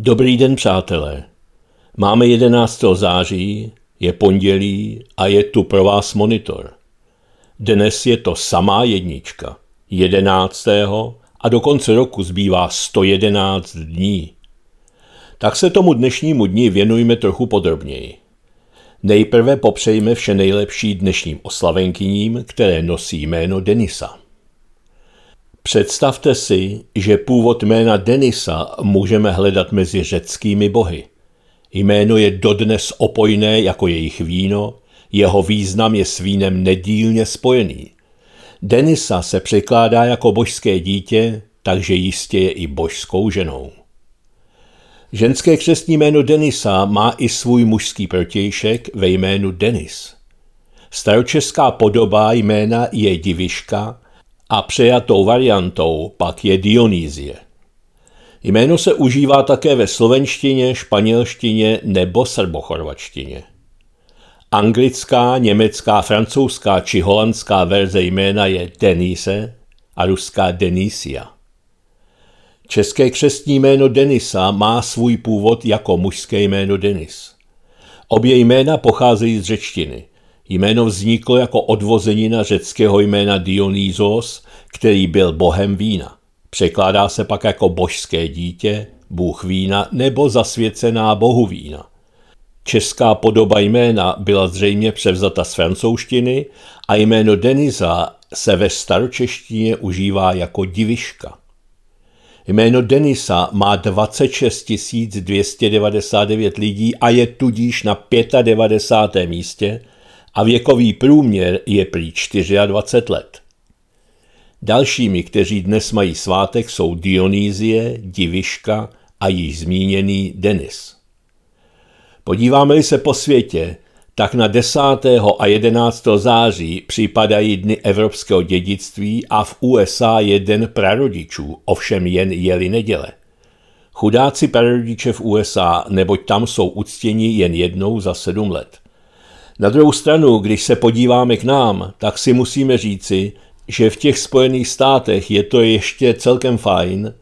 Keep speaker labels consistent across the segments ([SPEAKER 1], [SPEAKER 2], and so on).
[SPEAKER 1] Dobrý den, přátelé. Máme 11. září, je pondělí a je tu pro vás monitor. Dnes je to samá jednička. 11. a do konce roku zbývá 111 dní. Tak se tomu dnešnímu dni věnujme trochu podrobněji. Nejprve popřejme vše nejlepší dnešním oslavenkyním, které nosí jméno Denisa. Představte si, že původ jména Denisa můžeme hledat mezi řeckými bohy. Jméno je dodnes opojné jako jejich víno, jeho význam je s vínem nedílně spojený. Denisa se překládá jako božské dítě, takže jistě je i božskou ženou. Ženské křestní jméno Denisa má i svůj mužský protějšek ve jménu Denis. Staročeská podoba jména je diviška, a přejatou variantou pak je Dionýzie. Jméno se užívá také ve slovenštině, španělštině nebo srbochorvačtině. Anglická, německá, francouzská či holandská verze jména je Denise a ruská Denisia. České křestní jméno Denisa má svůj původ jako mužské jméno Denis. Obě jména pocházejí z řečtiny. Jméno vzniklo jako odvozenina řeckého jména Dionýzos, který byl bohem vína. Překládá se pak jako božské dítě, bůh vína nebo zasvěcená bohu vína. Česká podoba jména byla zřejmě převzata z francouzštiny a jméno Deniza se ve staročeštině užívá jako diviška. Jméno Denisa má 26 299 lidí a je tudíž na 95. místě – a věkový průměr je prý 24 let. Dalšími, kteří dnes mají svátek, jsou Dionýzie, Diviška a již zmíněný Denis. Podíváme-li se po světě, tak na 10. a 11. září připadají dny evropského dědictví a v USA je den prarodičů, ovšem jen jeli neděle. Chudáci prarodiče v USA, neboť tam jsou uctěni jen jednou za sedm let. Na druhou stranu, když se podíváme k nám, tak si musíme říci, že v těch Spojených státech je to ještě celkem fajn,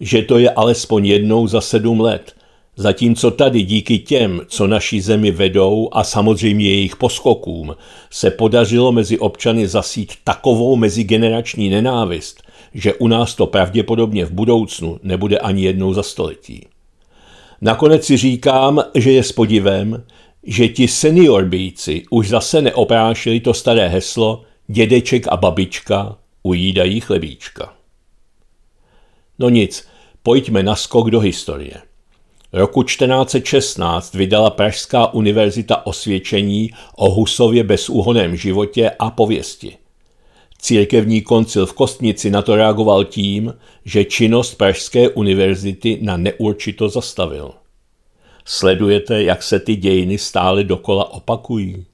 [SPEAKER 1] že to je alespoň jednou za sedm let. Zatímco tady díky těm, co naší zemi vedou a samozřejmě jejich poskokům, se podařilo mezi občany zasít takovou mezigenerační nenávist, že u nás to pravděpodobně v budoucnu nebude ani jednou za století. Nakonec si říkám, že je s podivem, že ti seniorbíci už zase neoprášili to staré heslo dědeček a babička ujídají chlebíčka. No nic, pojďme na skok do historie. Roku 1416 vydala Pražská univerzita osvědčení o Husově bezúhoném životě a pověsti. Církevní koncil v Kostnici na to reagoval tím, že činnost Pražské univerzity na neurčito zastavil. Sledujete, jak se ty dějiny stále dokola opakují.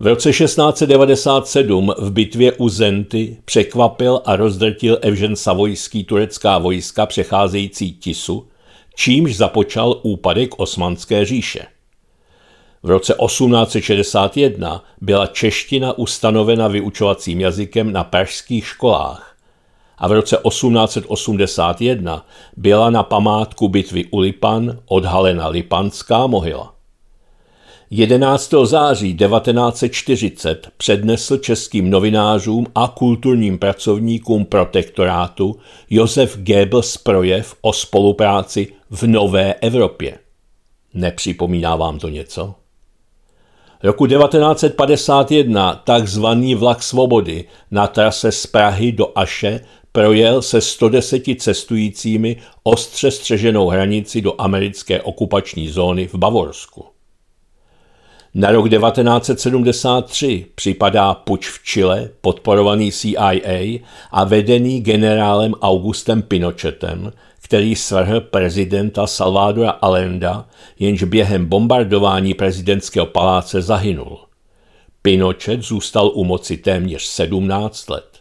[SPEAKER 1] V roce 1697 v bitvě u Zenty překvapil a rozdrtil Evžen Savojský turecká vojska přecházející Tisu, čímž započal úpadek Osmanské říše. V roce 1861 byla čeština ustanovena vyučovacím jazykem na pražských školách a v roce 1881 byla na památku bitvy u Lipan odhalena Lipanská mohyla. 11. září 1940 přednesl českým novinářům a kulturním pracovníkům protektorátu Josef Goebbels projev o spolupráci v Nové Evropě. Nepřipomíná vám to něco? Roku 1951 takzvaný vlak svobody na trase z Prahy do Aše projel se 110 cestujícími ostře střeženou hranici do americké okupační zóny v Bavorsku. Na rok 1973 připadá puč v Chile, podporovaný CIA a vedený generálem Augustem Pinochetem, který svrhl prezidenta Salvadora Allenda, jenž během bombardování prezidentského paláce zahynul. Pinochet zůstal u moci téměř 17 let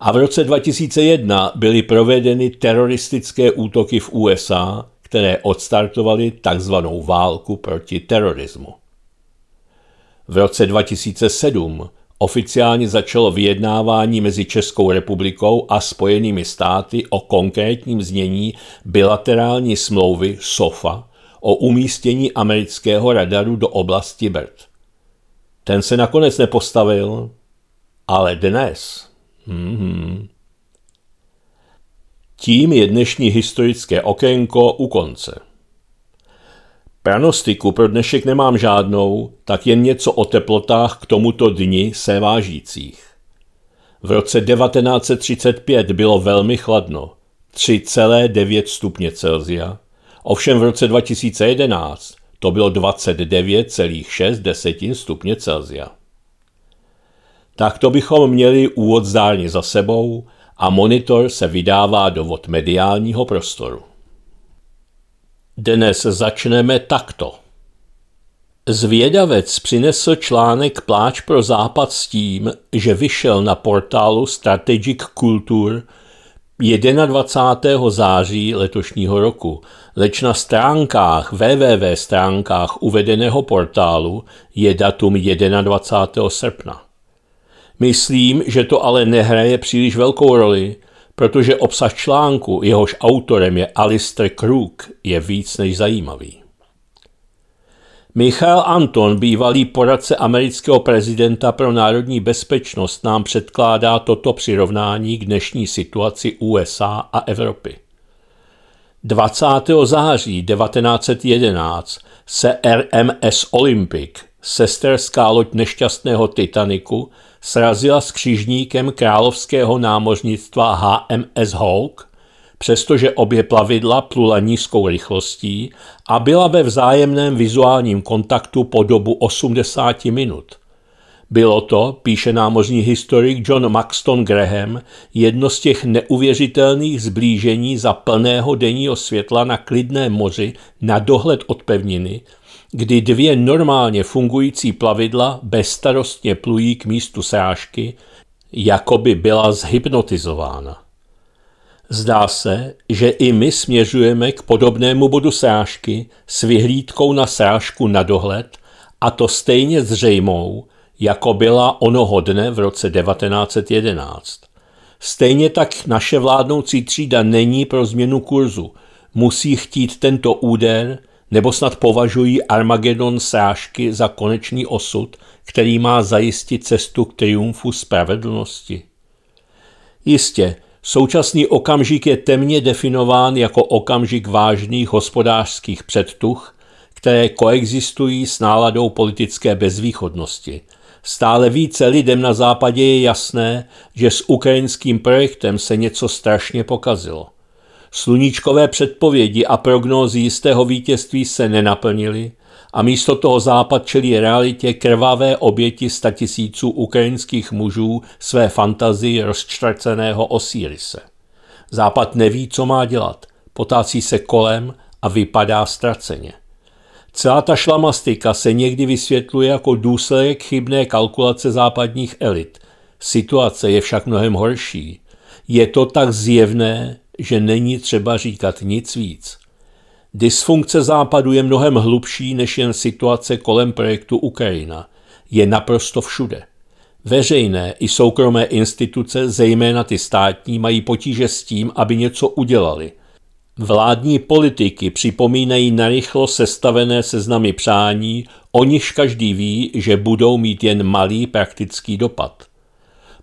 [SPEAKER 1] a v roce 2001 byly provedeny teroristické útoky v USA, které odstartovaly tzv. válku proti terorismu. V roce 2007 oficiálně začalo vyjednávání mezi Českou republikou a Spojenými státy o konkrétním znění bilaterální smlouvy SOFA o umístění amerického radaru do oblasti Bert. Ten se nakonec nepostavil, ale dnes Mm-hmm. Tím je dnešní historické okénko u konce. Pranostiku pro dnešek nemám žádnou, tak jen něco o teplotách k tomuto dni se vážících. V roce 1935 bylo velmi chladno, 3,9 stupně Celzia, ovšem v roce 2011 to bylo 29,6 stupně Celzia tak to bychom měli úvod zdálně za sebou a monitor se vydává do vod mediálního prostoru. Dnes začneme takto. Zvědavec přinesl článek Pláč pro západ s tím, že vyšel na portálu Strategic Culture 21. září letošního roku, leč na stránkách www stránkách uvedeného portálu je datum 21. srpna. Myslím, že to ale nehraje příliš velkou roli, protože obsah článku, jehož autorem je Alistair Krug je víc než zajímavý. Michal Anton, bývalý poradce amerického prezidenta pro národní bezpečnost, nám předkládá toto přirovnání k dnešní situaci USA a Evropy. 20. září 1911 se RMS Olympic, sesterská loď nešťastného Titaniku, srazila s křižníkem královského námořnictva HMS Hawk, přestože obě plavidla plula nízkou rychlostí a byla ve vzájemném vizuálním kontaktu po dobu 80 minut. Bylo to, píše námořní historik John Maxton Graham, jedno z těch neuvěřitelných zblížení za plného denního světla na klidné moři na dohled od pevniny, kdy dvě normálně fungující plavidla bezstarostně plují k místu srážky, jako by byla zhypnotizována. Zdá se, že i my směřujeme k podobnému bodu srážky s vyhlídkou na srážku na dohled, a to stejně zřejmou, jako byla onoho dne v roce 1911. Stejně tak naše vládnoucí třída není pro změnu kurzu. Musí chtít tento úder nebo snad považují Armagedon srážky za konečný osud, který má zajistit cestu k triumfu spravedlnosti? Jistě, současný okamžik je temně definován jako okamžik vážných hospodářských předtuch, které koexistují s náladou politické bezvýchodnosti. Stále více lidem na západě je jasné, že s ukrajinským projektem se něco strašně pokazilo – Sluníčkové předpovědi a prognózy jistého vítězství se nenaplnily a místo toho Západ čelí realitě krvavé oběti statisíců ukrajinských mužů své fantazii rozčtraceného Osirise. Západ neví, co má dělat, potácí se kolem a vypadá ztraceně. Celá ta šlamastika se někdy vysvětluje jako důsledek chybné kalkulace západních elit. Situace je však mnohem horší. Je to tak zjevné, že není třeba říkat nic víc. Dysfunkce Západu je mnohem hlubší než jen situace kolem projektu Ukrajina. Je naprosto všude. Veřejné i soukromé instituce, zejména ty státní, mají potíže s tím, aby něco udělali. Vládní politiky připomínají narychlo sestavené seznamy přání, o nichž každý ví, že budou mít jen malý praktický dopad.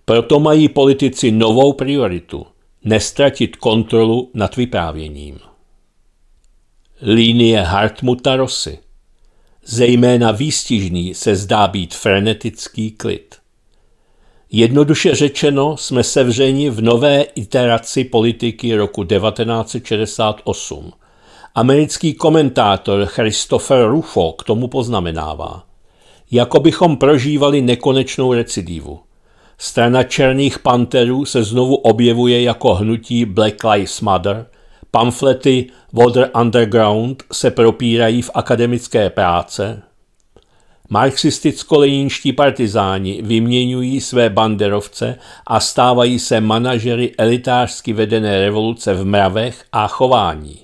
[SPEAKER 1] Proto mají politici novou prioritu – nestratit kontrolu nad vyprávěním. Línie Hartmuta Rosy Zejména výstižný se zdá být frenetický klid. Jednoduše řečeno jsme sevřeni v nové iteraci politiky roku 1968. Americký komentátor Christopher Rufo k tomu poznamenává. Jako bychom prožívali nekonečnou recidivu. Strana Černých panterů se znovu objevuje jako hnutí Black Lives Matter, pamflety Water Underground se propírají v akademické práce, marxisticko-leninští partizáni vyměňují své banderovce a stávají se manažery elitářsky vedené revoluce v mravech a chování.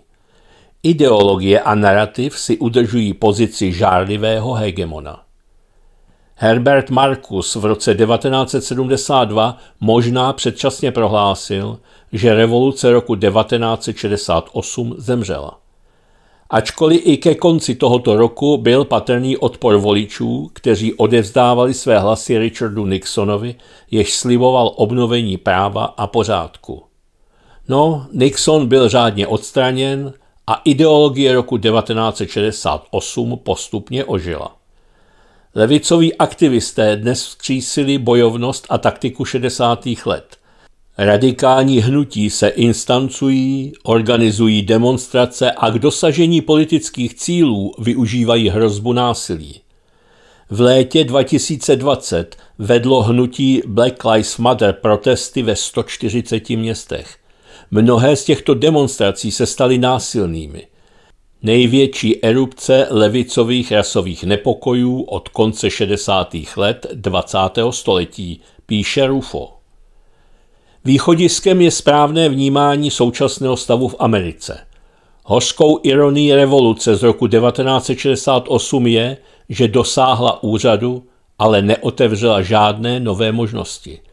[SPEAKER 1] Ideologie a narrativ si udržují pozici žárlivého hegemona. Herbert Marcus v roce 1972 možná předčasně prohlásil, že revoluce roku 1968 zemřela. Ačkoliv i ke konci tohoto roku byl patrný odpor voličů, kteří odevzdávali své hlasy Richardu Nixonovi, jež sliboval obnovení práva a pořádku. No, Nixon byl řádně odstraněn a ideologie roku 1968 postupně ožila. Levicoví aktivisté dnes vzkřísili bojovnost a taktiku 60. let. Radikální hnutí se instancují, organizují demonstrace a k dosažení politických cílů využívají hrozbu násilí. V létě 2020 vedlo hnutí Black Lives Matter protesty ve 140 městech. Mnohé z těchto demonstrací se staly násilnými – největší erupce levicových rasových nepokojů od konce 60. let 20. století, píše Rufo. Východiskem je správné vnímání současného stavu v Americe. Hořkou ironií revoluce z roku 1968 je, že dosáhla úřadu, ale neotevřela žádné nové možnosti –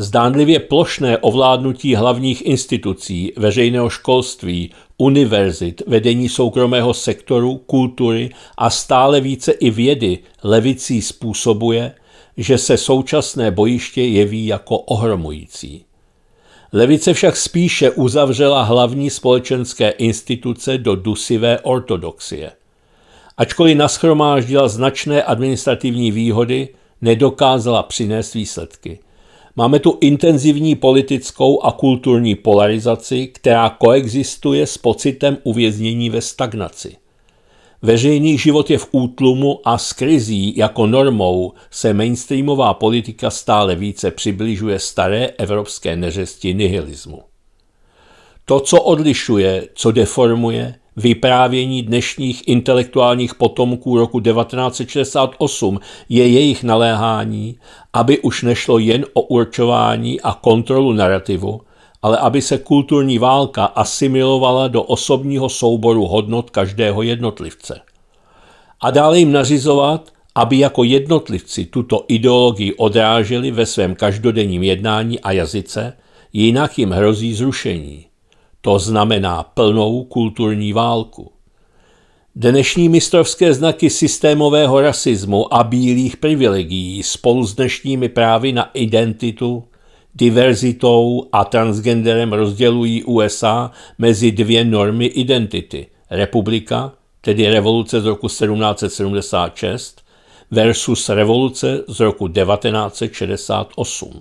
[SPEAKER 1] Zdánlivě plošné ovládnutí hlavních institucí, veřejného školství, univerzit, vedení soukromého sektoru, kultury a stále více i vědy levicí způsobuje, že se současné bojiště jeví jako ohromující. Levice však spíše uzavřela hlavní společenské instituce do dusivé ortodoxie. Ačkoliv naschromáždila značné administrativní výhody, nedokázala přinést výsledky – Máme tu intenzivní politickou a kulturní polarizaci, která koexistuje s pocitem uvěznění ve stagnaci. Veřejný život je v útlumu a s krizí jako normou se mainstreamová politika stále více přibližuje staré evropské neřesti nihilismu. To, co odlišuje, co deformuje, Vyprávění dnešních intelektuálních potomků roku 1968 je jejich naléhání, aby už nešlo jen o určování a kontrolu narrativu, ale aby se kulturní válka asimilovala do osobního souboru hodnot každého jednotlivce. A dále jim nařizovat, aby jako jednotlivci tuto ideologii odráželi ve svém každodenním jednání a jazyce, jinak jim hrozí zrušení. To znamená plnou kulturní válku. Dnešní mistrovské znaky systémového rasismu a bílých privilegií spolu s dnešními právy na identitu, diverzitou a transgenderem rozdělují USA mezi dvě normy identity. Republika, tedy revoluce z roku 1776, versus revoluce z roku 1968.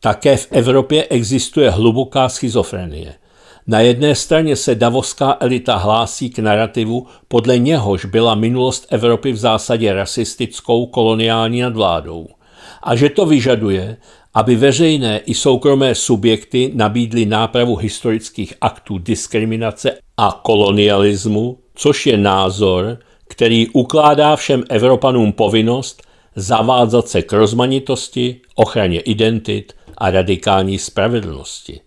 [SPEAKER 1] Také v Evropě existuje hluboká schizofrenie – na jedné straně se davoská elita hlásí k narrativu, podle něhož byla minulost Evropy v zásadě rasistickou koloniální nadvládou. A že to vyžaduje, aby veřejné i soukromé subjekty nabídly nápravu historických aktů diskriminace a kolonialismu, což je názor, který ukládá všem Evropanům povinnost zavádzat se k rozmanitosti, ochraně identit a radikální spravedlnosti.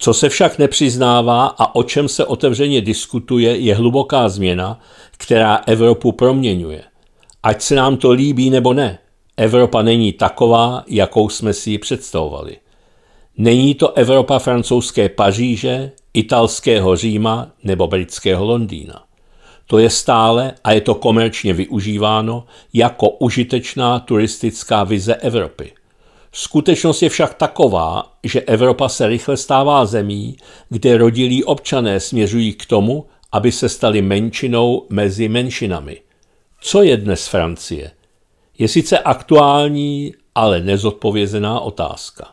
[SPEAKER 1] Co se však nepřiznává a o čem se otevřeně diskutuje, je hluboká změna, která Evropu proměňuje. Ať se nám to líbí nebo ne, Evropa není taková, jakou jsme si ji představovali. Není to Evropa francouzské Paříže, italského Říma nebo britského Londýna. To je stále a je to komerčně využíváno jako užitečná turistická vize Evropy. Skutečnost je však taková, že Evropa se rychle stává zemí, kde rodilí občané směřují k tomu, aby se stali menšinou mezi menšinami. Co je dnes Francie? Je sice aktuální, ale nezodpovězená otázka.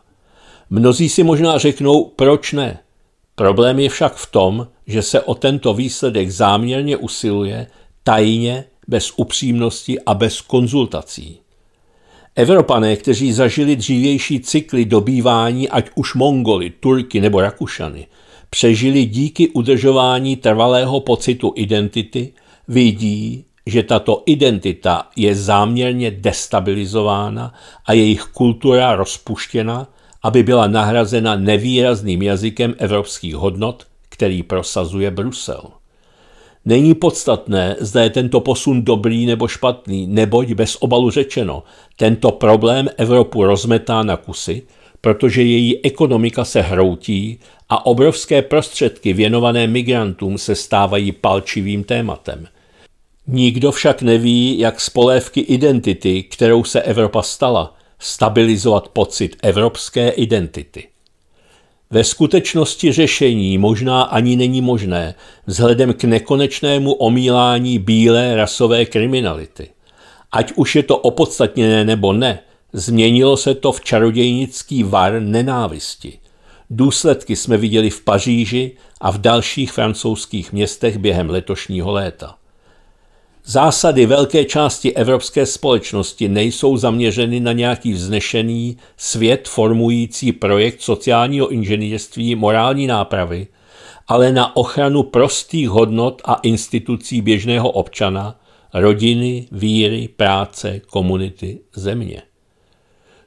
[SPEAKER 1] Mnozí si možná řeknou, proč ne. Problém je však v tom, že se o tento výsledek záměrně usiluje tajně, bez upřímnosti a bez konzultací. Evropané, kteří zažili dřívější cykly dobývání ať už Mongoly, Turky nebo Rakušany, přežili díky udržování trvalého pocitu identity, vidí, že tato identita je záměrně destabilizována a jejich kultura rozpuštěna, aby byla nahrazena nevýrazným jazykem evropských hodnot, který prosazuje Brusel. Není podstatné, zda je tento posun dobrý nebo špatný, neboť bez obalu řečeno, tento problém Evropu rozmetá na kusy, protože její ekonomika se hroutí a obrovské prostředky věnované migrantům se stávají palčivým tématem. Nikdo však neví, jak z polévky identity, kterou se Evropa stala, stabilizovat pocit evropské identity. Ve skutečnosti řešení možná ani není možné vzhledem k nekonečnému omílání bílé rasové kriminality. Ať už je to opodstatněné nebo ne, změnilo se to v čarodějnický var nenávisti. Důsledky jsme viděli v Paříži a v dalších francouzských městech během letošního léta. Zásady velké části evropské společnosti nejsou zaměřeny na nějaký vznešený, svět formující projekt sociálního inženýrství morální nápravy, ale na ochranu prostých hodnot a institucí běžného občana, rodiny, víry, práce, komunity, země.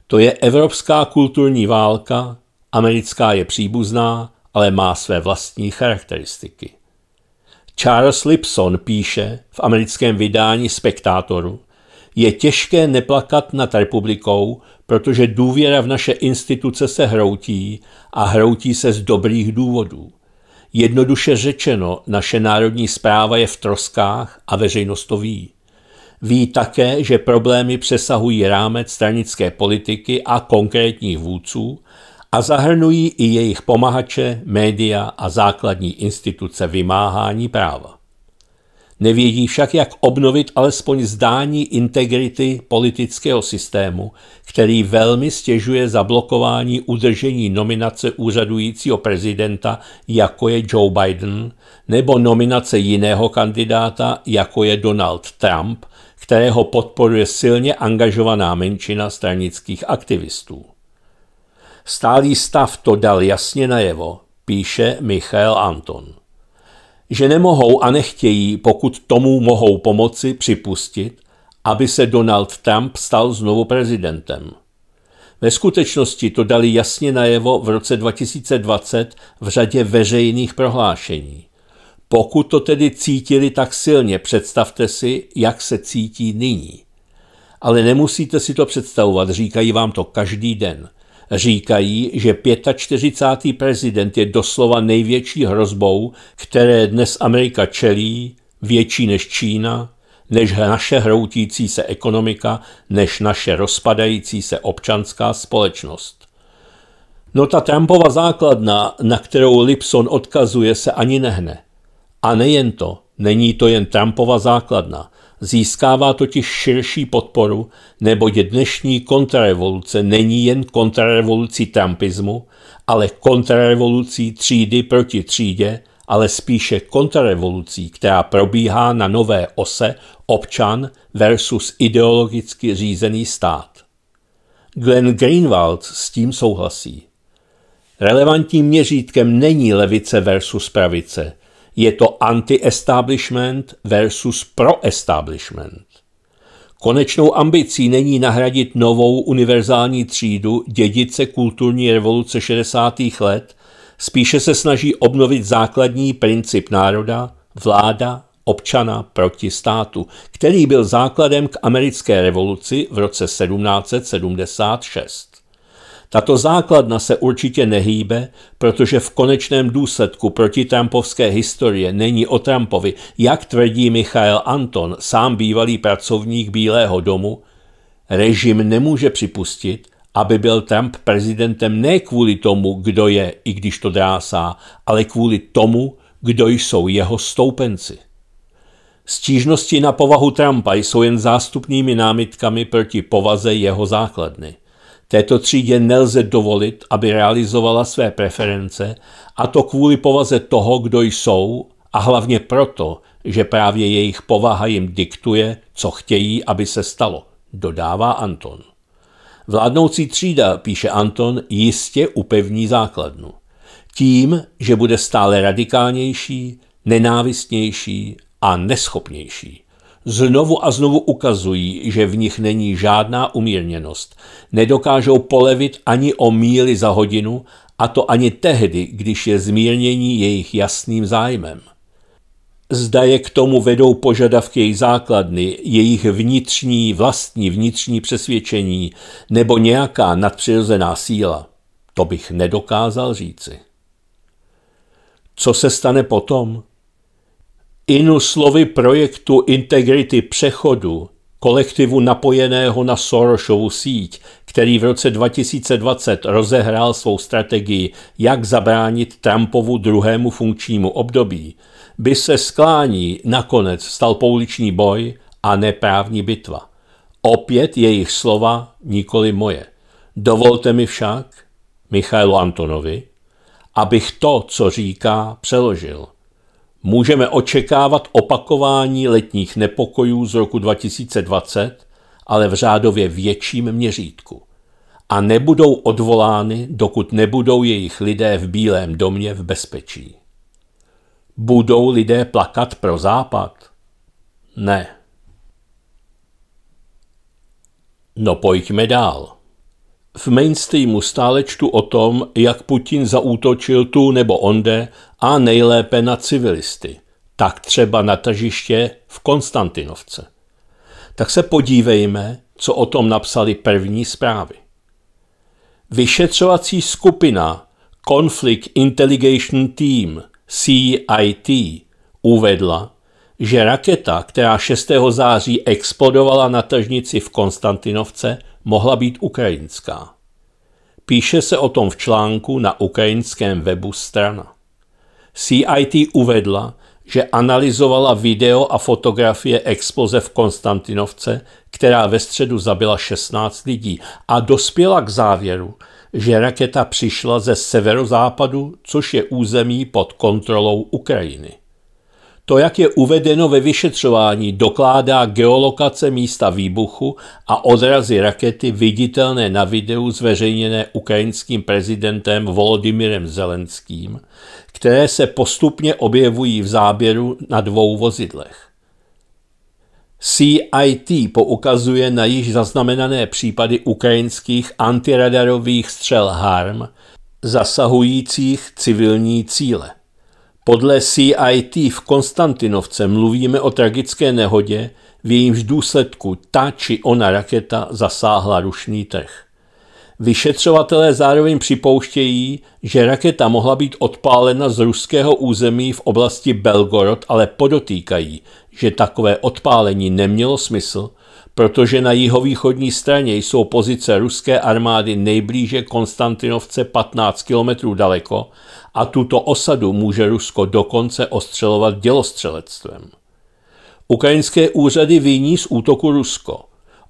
[SPEAKER 1] To je evropská kulturní válka, americká je příbuzná, ale má své vlastní charakteristiky. Charles Lipson píše v americkém vydání Spektátoru, je těžké neplakat nad republikou, protože důvěra v naše instituce se hroutí a hroutí se z dobrých důvodů. Jednoduše řečeno, naše národní zpráva je v troskách a veřejnost to ví. Ví také, že problémy přesahují rámec stranické politiky a konkrétních vůdců a zahrnují i jejich pomahače, média a základní instituce vymáhání práva. Nevědí však, jak obnovit alespoň zdání integrity politického systému, který velmi stěžuje zablokování udržení nominace úřadujícího prezidenta, jako je Joe Biden, nebo nominace jiného kandidáta, jako je Donald Trump, kterého podporuje silně angažovaná menšina stranických aktivistů. Stálý stav to dal jasně najevo, píše Michal Anton. Že nemohou a nechtějí, pokud tomu mohou pomoci, připustit, aby se Donald Trump stal znovu prezidentem. Ve skutečnosti to dali jasně najevo v roce 2020 v řadě veřejných prohlášení. Pokud to tedy cítili tak silně, představte si, jak se cítí nyní. Ale nemusíte si to představovat, říkají vám to každý den – Říkají, že 45. prezident je doslova největší hrozbou, které dnes Amerika čelí, větší než Čína, než naše hroutící se ekonomika, než naše rozpadající se občanská společnost. No ta Trumpova základna, na kterou Lipson odkazuje, se ani nehne. A nejen to, není to jen Trumpova základna. Získává totiž širší podporu, neboť dnešní kontrarevoluce není jen kontrarevolucí trumpismu, ale kontrarevolucí třídy proti třídě, ale spíše kontrarevolucí, která probíhá na nové ose občan versus ideologicky řízený stát. Glenn Greenwald s tím souhlasí. Relevantním měřítkem není levice versus pravice – je to anti-establishment versus pro-establishment. Konečnou ambicí není nahradit novou univerzální třídu dědice kulturní revoluce 60. let, spíše se snaží obnovit základní princip národa, vláda, občana proti státu, který byl základem k americké revoluci v roce 1776. Tato základna se určitě nehýbe, protože v konečném důsledku proti Trumpovské historie není o Trumpovi, jak tvrdí Michael Anton, sám bývalý pracovník Bílého domu, režim nemůže připustit, aby byl Trump prezidentem ne kvůli tomu, kdo je, i když to drásá, ale kvůli tomu, kdo jsou jeho stoupenci. Stížnosti na povahu Trumpa jsou jen zástupnými námitkami proti povaze jeho základny. Této třídě nelze dovolit, aby realizovala své preference, a to kvůli povaze toho, kdo jsou, a hlavně proto, že právě jejich povaha jim diktuje, co chtějí, aby se stalo, dodává Anton. Vládnoucí třída, píše Anton, jistě upevní základnu. Tím, že bude stále radikálnější, nenávistnější a neschopnější znovu a znovu ukazují, že v nich není žádná umírněnost. Nedokážou polevit ani o míli za hodinu, a to ani tehdy, když je zmírnění jejich jasným zájmem. Zda je k tomu vedou požadavky jejich základny, jejich vnitřní, vlastní vnitřní přesvědčení nebo nějaká nadpřirozená síla, to bych nedokázal říci. Co se stane potom? Inu slovy projektu Integrity přechodu, kolektivu napojeného na Sorosovu síť, který v roce 2020 rozehrál svou strategii, jak zabránit Trumpovu druhému funkčnímu období, by se sklání nakonec stal pouliční boj a neprávní bitva. Opět jejich slova, nikoli moje. Dovolte mi však, Michailu Antonovi, abych to, co říká, přeložil – můžeme očekávat opakování letních nepokojů z roku 2020, ale v řádově větším měřítku. A nebudou odvolány, dokud nebudou jejich lidé v Bílém domě v bezpečí. Budou lidé plakat pro Západ? Ne. No pojďme dál. V mainstreamu stále čtu o tom, jak Putin zaútočil tu nebo onde a nejlépe na civilisty. Tak třeba na tažiště v Konstantinovce. Tak se podívejme, co o tom napsali první zprávy. Vyšetřovací skupina Conflict Intelligation Team CIT uvedla, že raketa, která 6. září explodovala na tržnici v Konstantinovce, mohla být ukrajinská. Píše se o tom v článku na ukrajinském webu strana. CIT uvedla, že analyzovala video a fotografie exploze v Konstantinovce, která ve středu zabila 16 lidí a dospěla k závěru, že raketa přišla ze severozápadu, což je území pod kontrolou Ukrajiny. To, jak je uvedeno ve vyšetřování, dokládá geolokace místa výbuchu a odrazy rakety viditelné na videu zveřejněné ukrajinským prezidentem Volodymyrem Zelenským, které se postupně objevují v záběru na dvou vozidlech. CIT poukazuje na již zaznamenané případy ukrajinských antiradarových střel HARM zasahujících civilní cíle. Podle CIT v Konstantinovce mluvíme o tragické nehodě, v jejímž důsledku ta či ona raketa zasáhla rušný trh. Vyšetřovatelé zároveň připouštějí, že raketa mohla být odpálena z ruského území v oblasti Belgorod, ale podotýkají, že takové odpálení nemělo smysl protože na jihovýchodní straně jsou pozice ruské armády nejblíže Konstantinovce 15 km daleko a tuto osadu může Rusko dokonce ostřelovat dělostřelectvem. Ukrajinské úřady viní z útoku Rusko.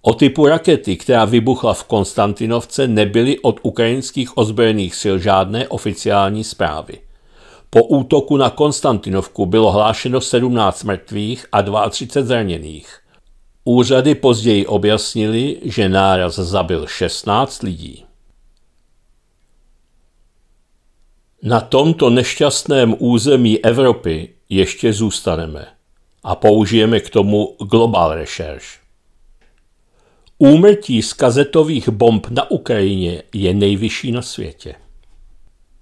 [SPEAKER 1] O typu rakety, která vybuchla v Konstantinovce, nebyly od ukrajinských ozbrojených sil žádné oficiální zprávy. Po útoku na Konstantinovku bylo hlášeno 17 mrtvých a 32 zraněných – Úřady později objasnili, že náraz zabil 16 lidí. Na tomto nešťastném území Evropy ještě zůstaneme a použijeme k tomu Global Research. Úmrtí z kazetových bomb na Ukrajině je nejvyšší na světě.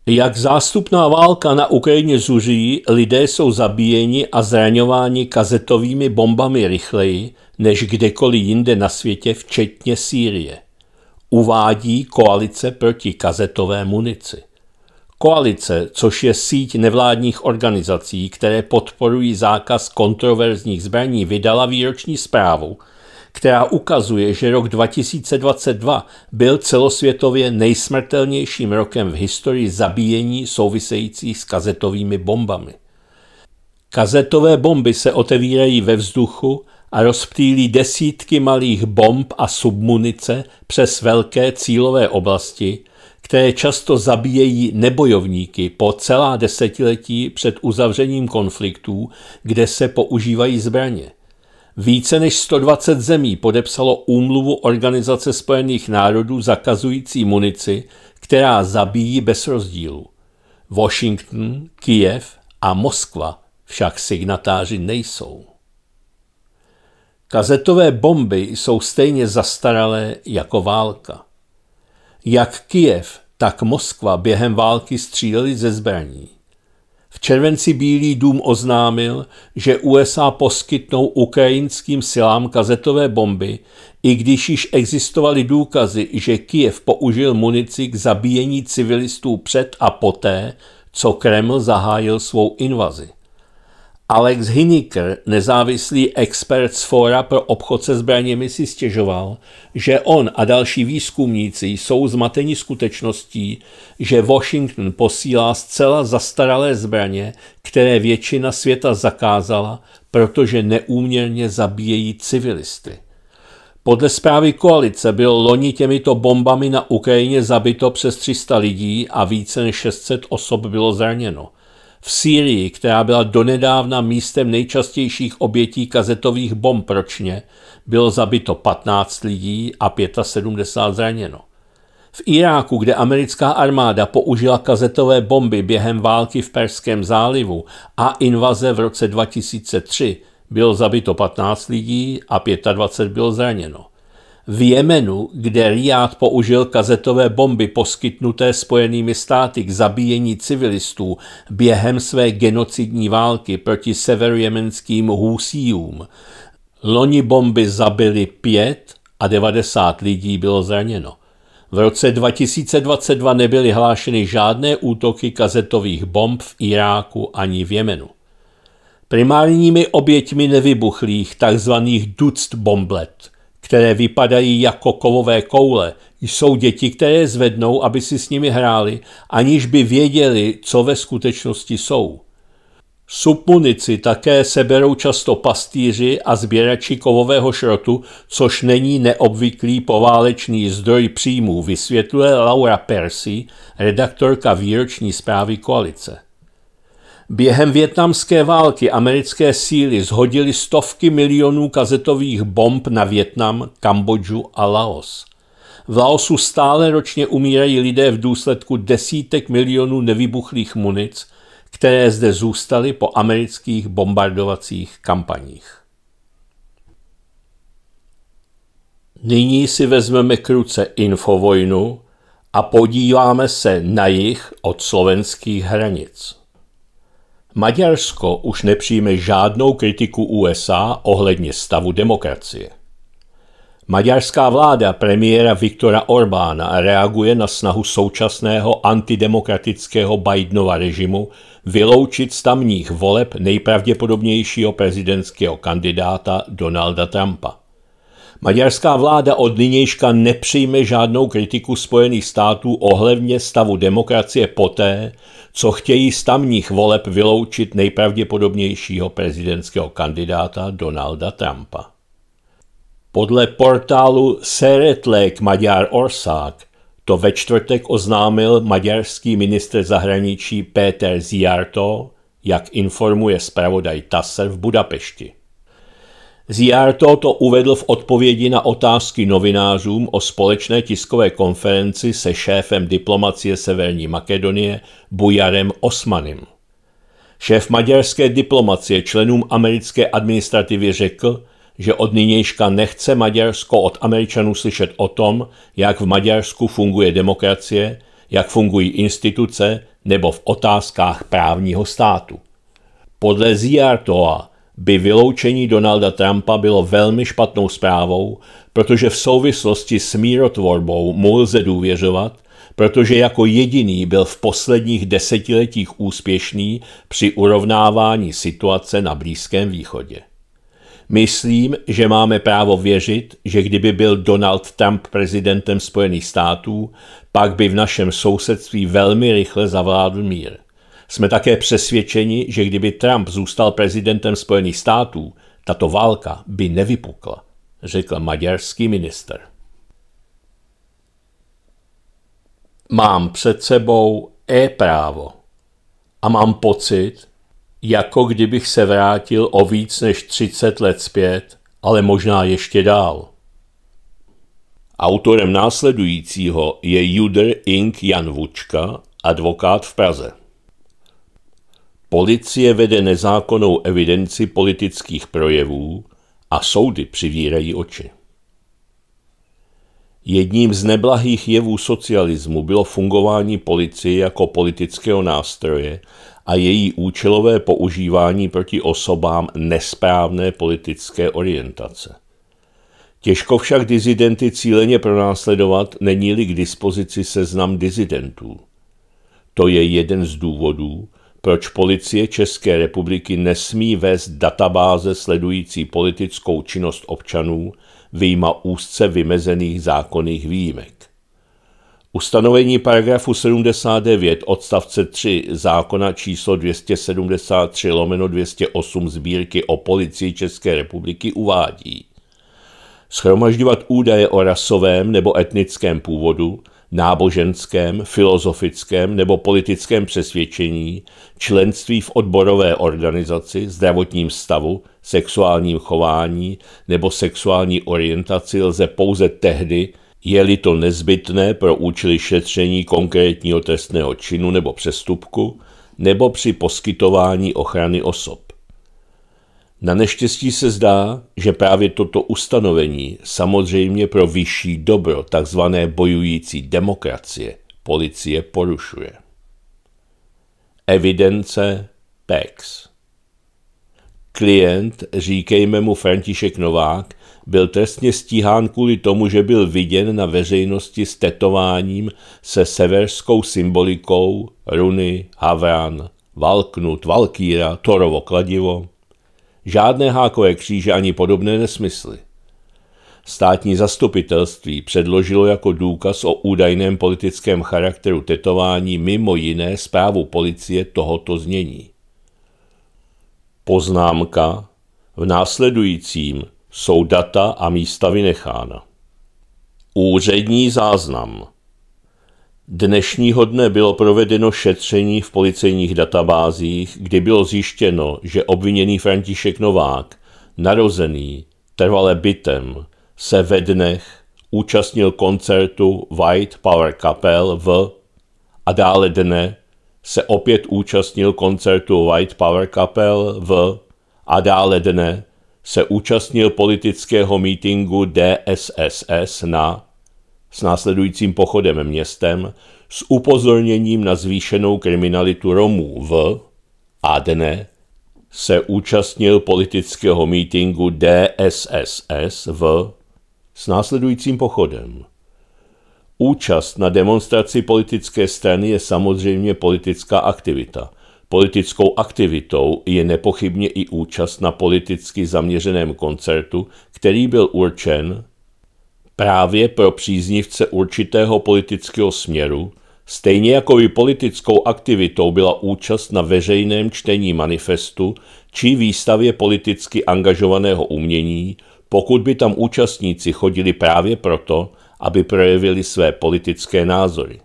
[SPEAKER 1] Jak zástupná válka na Ukrajině zuří, lidé jsou zabíjeni a zraňováni kazetovými bombami rychleji než kdekoliv jinde na světě, včetně Sýrie. Uvádí koalice proti kazetové munici. Koalice, což je síť nevládních organizací, které podporují zákaz kontroverzních zbraní, vydala výroční zprávu, která ukazuje, že rok 2022 byl celosvětově nejsmrtelnějším rokem v historii zabíjení souvisejících s kazetovými bombami. Kazetové bomby se otevírají ve vzduchu a rozptýlí desítky malých bomb a submunice přes velké cílové oblasti, které často zabíjejí nebojovníky po celá desetiletí před uzavřením konfliktů, kde se používají zbraně. Více než 120 zemí podepsalo úmluvu Organizace spojených národů zakazující munici, která zabíjí bez rozdílu. Washington, Kiev a Moskva však signatáři nejsou. Kazetové bomby jsou stejně zastaralé jako válka. Jak Kijev, tak Moskva během války stříleli ze zbraní. V červenci Bílý dům oznámil, že USA poskytnou ukrajinským silám kazetové bomby, i když již existovaly důkazy, že Kijev použil munici k zabíjení civilistů před a poté, co Kreml zahájil svou invazi. Alex Hiniker, nezávislý expert z Fóra pro obchod se zbraněmi, si stěžoval, že on a další výzkumníci jsou zmateni skutečností, že Washington posílá zcela zastaralé zbraně, které většina světa zakázala, protože neúměrně zabíjejí civilisty. Podle zprávy koalice bylo loni těmito bombami na Ukrajině zabito přes 300 lidí a více než 600 osob bylo zraněno v Sýrii, která byla donedávna místem nejčastějších obětí kazetových bomb ročně, bylo zabito 15 lidí a 75 zraněno. V Iráku, kde americká armáda použila kazetové bomby během války v Perském zálivu a invaze v roce 2003, bylo zabito 15 lidí a 25 bylo zraněno. V Jemenu, kde Riad použil kazetové bomby poskytnuté Spojenými státy k zabíjení civilistů během své genocidní války proti severojemenským Husíům. loni bomby zabili pět a 90 lidí bylo zraněno. V roce 2022 nebyly hlášeny žádné útoky kazetových bomb v Iráku ani v Jemenu. Primárními oběťmi nevybuchlých tzv. duct bomblet – které vypadají jako kovové koule, jsou děti, které zvednou, aby si s nimi hráli, aniž by věděli, co ve skutečnosti jsou. Submunici také seberou často pastýři a sběrači kovového šrotu, což není neobvyklý poválečný zdroj příjmů, vysvětluje Laura Percy, redaktorka výroční zprávy koalice. Během války americké síly zhodily stovky milionů kazetových bomb na Větnam, Kambodžu a Laos. V Laosu stále ročně umírají lidé v důsledku desítek milionů nevybuchlých munic, které zde zůstaly po amerických bombardovacích kampaních. Nyní si vezmeme k ruce Infovojnu a podíváme se na jich od slovenských hranic. Maďarsko už nepřijme žádnou kritiku USA ohledně stavu demokracie. Maďarská vláda premiéra Viktora Orbána reaguje na snahu současného antidemokratického Bidenova režimu vyloučit z tamních voleb nejpravděpodobnějšího prezidentského kandidáta Donalda Trumpa. Maďarská vláda od nynějška nepřijme žádnou kritiku Spojených států ohledně stavu demokracie poté, co chtějí z tamních voleb vyloučit nejpravděpodobnějšího prezidentského kandidáta Donalda Trumpa. Podle portálu Seretlek Maďar Orsák to ve čtvrtek oznámil maďarský ministr zahraničí Péter Ziarto, jak informuje zpravodaj TASSER v Budapešti. Ziarto to uvedl v odpovědi na otázky novinářům o společné tiskové konferenci se šéfem diplomacie Severní Makedonie Bujarem Osmanem. Šéf maďarské diplomacie členům americké administrativy řekl, že od nynějška nechce Maďarsko od Američanů slyšet o tom, jak v Maďarsku funguje demokracie, jak fungují instituce nebo v otázkách právního státu. Podle Ziartoa by vyloučení Donalda Trumpa bylo velmi špatnou zprávou, protože v souvislosti s mírotvorbou mu lze důvěřovat, protože jako jediný byl v posledních desetiletích úspěšný při urovnávání situace na Blízkém východě. Myslím, že máme právo věřit, že kdyby byl Donald Trump prezidentem Spojených států, pak by v našem sousedství velmi rychle zavládl mír. Jsme také přesvědčeni, že kdyby Trump zůstal prezidentem Spojených států, tato válka by nevypukla, řekl maďarský minister. Mám před sebou e-právo a mám pocit, jako kdybych se vrátil o víc než 30 let zpět, ale možná ještě dál. Autorem následujícího je Juder Ink Jan Vučka, advokát v Praze. Policie vede nezákonnou evidenci politických projevů a soudy přivírají oči. Jedním z neblahých jevů socialismu bylo fungování policie jako politického nástroje a její účelové používání proti osobám nesprávné politické orientace. Těžko však dizidenty cíleně pronásledovat, není-li k dispozici seznam dizidentů. To je jeden z důvodů, proč policie České republiky nesmí vést databáze sledující politickou činnost občanů výjima úzce vymezených zákonných výjimek. Ustanovení paragrafu 79 odstavce 3 zákona číslo 273 lomeno 208 sbírky o policii České republiky uvádí schromažďovat údaje o rasovém nebo etnickém původu, náboženském, filozofickém nebo politickém přesvědčení, členství v odborové organizaci, zdravotním stavu, sexuálním chování nebo sexuální orientaci lze pouze tehdy, je-li to nezbytné pro účely šetření konkrétního trestného činu nebo přestupku, nebo při poskytování ochrany osob. Na neštěstí se zdá, že právě toto ustanovení, samozřejmě pro vyšší dobro tzv. bojující demokracie, policie porušuje. Evidence PEX Klient, říkejme mu František Novák, byl trestně stíhán kvůli tomu, že byl viděn na veřejnosti s tetováním se severskou symbolikou runy, havran, valknut, valkýra, torovo kladivo – Žádné hákové kříže ani podobné nesmysly. Státní zastupitelství předložilo jako důkaz o údajném politickém charakteru tetování mimo jiné zprávu policie tohoto znění. Poznámka. V následujícím jsou data a místa vynechána. Úřední záznam. Dnešního dne bylo provedeno šetření v policejních databázích, kdy bylo zjištěno, že obviněný František Novák, narozený trvale bytem, se ve dnech účastnil koncertu White Power Kapel v a dále dne se opět účastnil koncertu White Power Kapel v a dále dne se účastnil politického mítingu DSSS na s následujícím pochodem městem s upozorněním na zvýšenou kriminalitu Romů v dne se účastnil politického mítingu DSSS v s následujícím pochodem. Účast na demonstraci politické strany je samozřejmě politická aktivita. Politickou aktivitou je nepochybně i účast na politicky zaměřeném koncertu, který byl určen právě pro příznivce určitého politického směru, stejně jako by politickou aktivitou byla účast na veřejném čtení manifestu či výstavě politicky angažovaného umění, pokud by tam účastníci chodili právě proto, aby projevili své politické názory.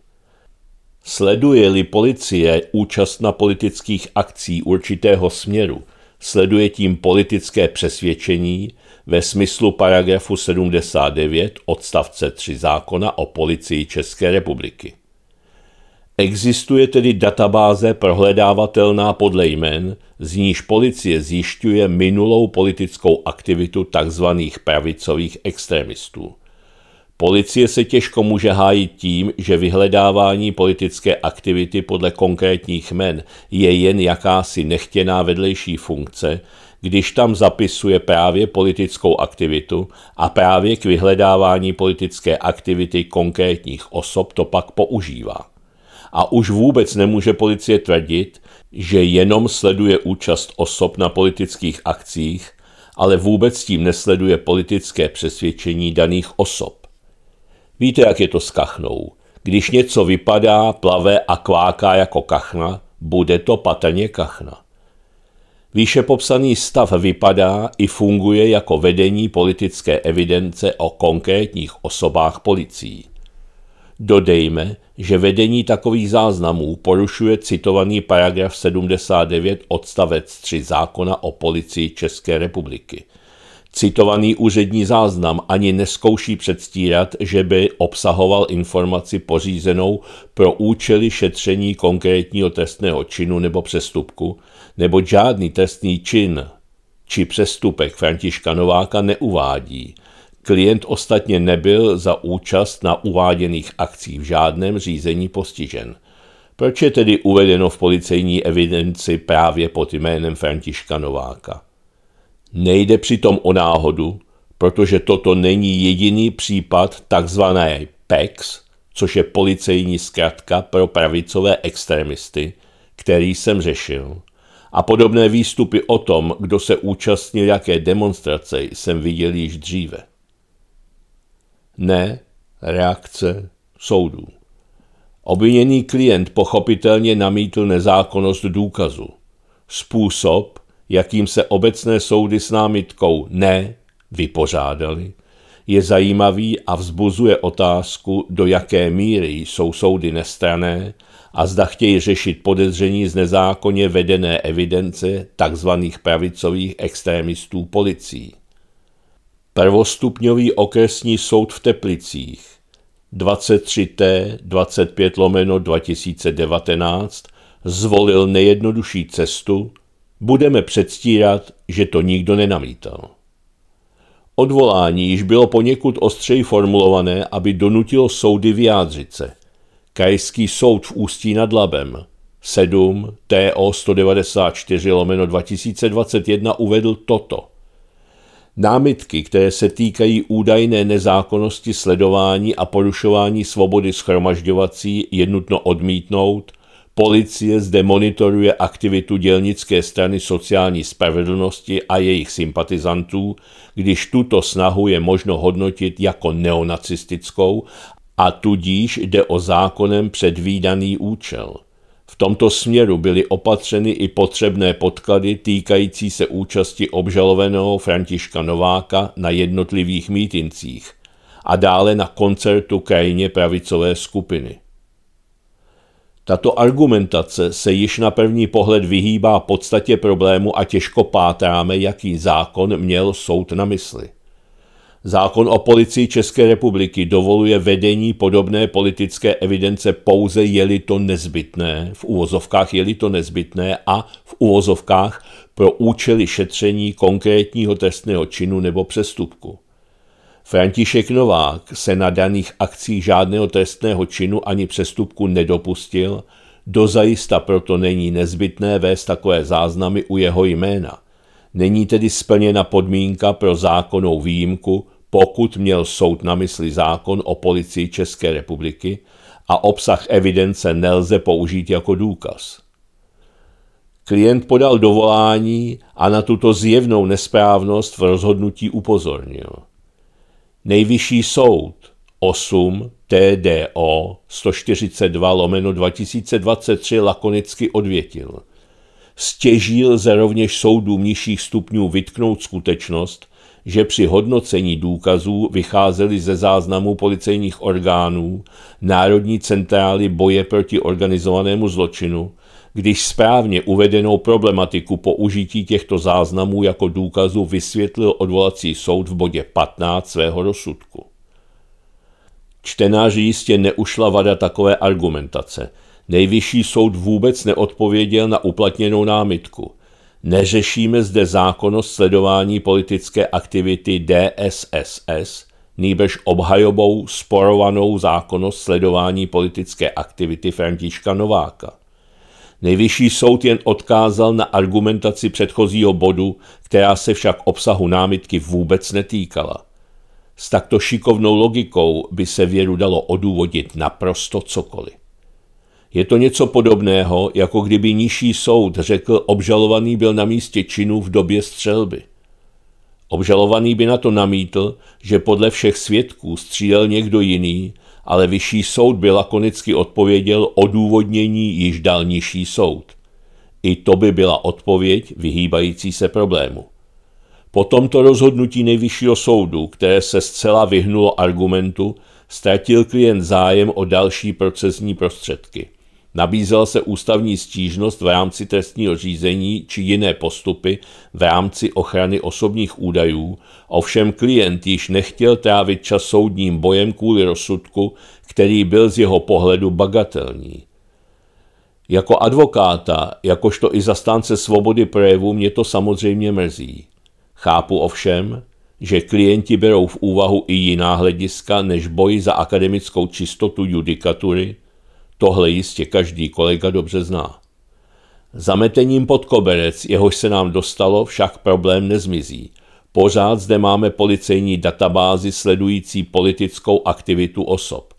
[SPEAKER 1] Sleduje-li policie účast na politických akcí určitého směru, sleduje tím politické přesvědčení, ve smyslu paragrafu 79 odstavce 3 zákona o policii České republiky. Existuje tedy databáze prohledávatelná podle jmen, z níž policie zjišťuje minulou politickou aktivitu tzv. pravicových extremistů. Policie se těžko může hájit tím, že vyhledávání politické aktivity podle konkrétních men je jen jakási nechtěná vedlejší funkce, když tam zapisuje právě politickou aktivitu a právě k vyhledávání politické aktivity konkrétních osob to pak používá. A už vůbec nemůže policie tvrdit, že jenom sleduje účast osob na politických akcích, ale vůbec tím nesleduje politické přesvědčení daných osob. Víte, jak je to s kachnou. Když něco vypadá, plave a kváká jako kachna, bude to patrně kachna. Výše popsaný stav vypadá i funguje jako vedení politické evidence o konkrétních osobách policií. Dodejme, že vedení takových záznamů porušuje citovaný paragraf 79 odstavec 3 zákona o policii České republiky – Citovaný úřední záznam ani neskouší předstírat, že by obsahoval informaci pořízenou pro účely šetření konkrétního trestného činu nebo přestupku, nebo žádný trestný čin či přestupek Františka Nováka neuvádí. Klient ostatně nebyl za účast na uváděných akcích v žádném řízení postižen. Proč je tedy uvedeno v policejní evidenci právě pod jménem Františka Nováka? Nejde přitom o náhodu, protože toto není jediný případ takzvané PEX, což je policejní zkratka pro pravicové extremisty, který jsem řešil. A podobné výstupy o tom, kdo se účastnil jaké demonstrace, jsem viděl již dříve. Ne, reakce soudů. Obviněný klient pochopitelně namítl nezákonnost důkazu. Způsob, jakým se obecné soudy s námitkou ne vypořádali, je zajímavý a vzbuzuje otázku, do jaké míry jsou soudy nestrané a zda chtějí řešit podezření z nezákonně vedené evidence tzv. pravicových extremistů policií. Prvostupňový okresní soud v Teplicích 23T 25 lomeno 2019 zvolil nejjednodušší cestu, Budeme předstírat, že to nikdo nenamítal. Odvolání již bylo poněkud ostřej formulované, aby donutilo soudy vyjádřit se. Kajský soud v Ústí nad Labem 7 TO 194 lomeno 2021 uvedl toto. Námitky, které se týkají údajné nezákonnosti sledování a porušování svobody schromažďovací, je nutno odmítnout – Policie zde monitoruje aktivitu dělnické strany sociální spravedlnosti a jejich sympatizantů, když tuto snahu je možno hodnotit jako neonacistickou a tudíž jde o zákonem předvídaný účel. V tomto směru byly opatřeny i potřebné podklady týkající se účasti obžalovaného Františka Nováka na jednotlivých mítincích a dále na koncertu krajině pravicové skupiny. Tato argumentace se již na první pohled vyhýbá podstatě problému a těžko pátráme, jaký zákon měl soud na mysli. Zákon o policii České republiky dovoluje vedení podobné politické evidence pouze je-li to nezbytné, v uvozovkách je-li to nezbytné a v uvozovkách pro účely šetření konkrétního trestného činu nebo přestupku. František Novák se na daných akcích žádného trestného činu ani přestupku nedopustil, dozajista proto není nezbytné vést takové záznamy u jeho jména. Není tedy splněna podmínka pro zákonnou výjimku, pokud měl soud na mysli zákon o policii České republiky a obsah evidence nelze použít jako důkaz. Klient podal dovolání a na tuto zjevnou nesprávnost v rozhodnutí upozornil. Nejvyšší soud 8 TDO 142 lomeno 2023 lakonicky odvětil. Stěží lze rovněž soudům nižších stupňů vytknout skutečnost, že při hodnocení důkazů vycházeli ze záznamů policejních orgánů Národní centrály boje proti organizovanému zločinu, když správně uvedenou problematiku použití těchto záznamů jako důkazu vysvětlil odvolací soud v bodě 15 svého rozsudku. Čtenáři jistě neušla vada takové argumentace. Nejvyšší soud vůbec neodpověděl na uplatněnou námitku. Neřešíme zde zákonnost sledování politické aktivity DSSS, nýbež obhajobou sporovanou zákonnost sledování politické aktivity Františka Nováka. Nejvyšší soud jen odkázal na argumentaci předchozího bodu, která se však obsahu námitky vůbec netýkala. S takto šikovnou logikou by se věru dalo odůvodit naprosto cokoliv. Je to něco podobného, jako kdyby nižší soud řekl, obžalovaný byl na místě činu v době střelby. Obžalovaný by na to namítl, že podle všech svědků střílel někdo jiný ale vyšší soud by lakonicky odpověděl odůvodnění již dal nižší soud. I to by byla odpověď vyhýbající se problému. Po tomto rozhodnutí nejvyššího soudu, které se zcela vyhnulo argumentu, ztratil klient zájem o další procesní prostředky. Nabízela se ústavní stížnost v rámci trestního řízení či jiné postupy v rámci ochrany osobních údajů, ovšem klient již nechtěl trávit čas soudním bojem kvůli rozsudku, který byl z jeho pohledu bagatelní. Jako advokáta, jakožto i zastánce svobody projevu, mě to samozřejmě mrzí. Chápu ovšem, že klienti berou v úvahu i jiná hlediska než boj za akademickou čistotu judikatury, Tohle jistě každý kolega dobře zná. Zametením pod koberec, jehož se nám dostalo, však problém nezmizí. Pořád zde máme policejní databázy sledující politickou aktivitu osob.